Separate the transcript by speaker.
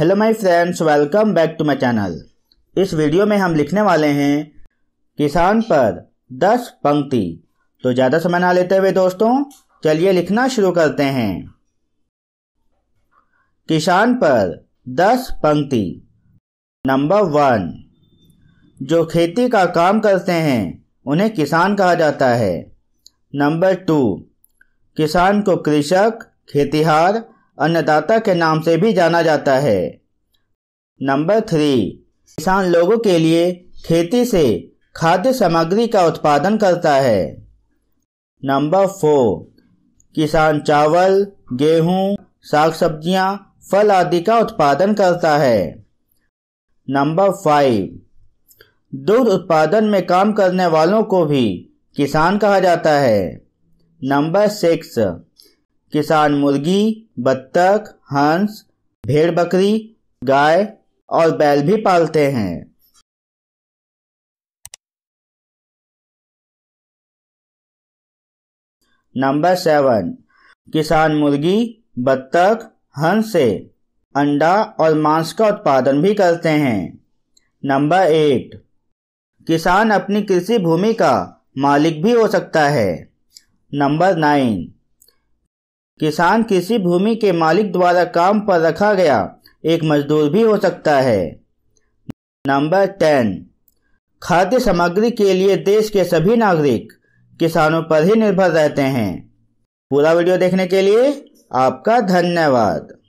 Speaker 1: hello my friends welcome back to my channel इस video में हम लिखने वाले हैं किसान पर दस पंक्ति तो ज़्यादा समय ना लेते हुए दोस्तों चलिए लिखना शुरू करते हैं किसान पर दस पंक्ति नंबर वन जो खेती का काम करते हैं उन्हें किसान कहा जाता है नंबर टू किसान को कृषक खेतिहार अन्नदाता के नाम से भी जाना जाता है नंबर थ्री किसान लोगों के लिए खेती से खाद्य सामग्री का उत्पादन करता है नंबर फोर किसान चावल गेहूं, साग सब्जियां, फल आदि का उत्पादन करता है नंबर फाइव दूध उत्पादन में काम करने वालों को भी किसान कहा जाता है नंबर सिक्स किसान मुर्गी बत्तख हंस
Speaker 2: भेड़ बकरी गाय और बैल भी पालते हैं नंबर सेवन किसान मुर्गी बत्तख हंस से
Speaker 1: अंडा और मांस का उत्पादन भी करते हैं नंबर एट किसान अपनी कृषि भूमि का मालिक भी हो सकता है नंबर नाइन किसान किसी भूमि के मालिक द्वारा काम पर रखा गया एक मजदूर भी हो सकता है नंबर टेन खाद्य सामग्री के लिए देश के सभी नागरिक किसानों पर ही निर्भर रहते हैं पूरा वीडियो देखने के लिए आपका धन्यवाद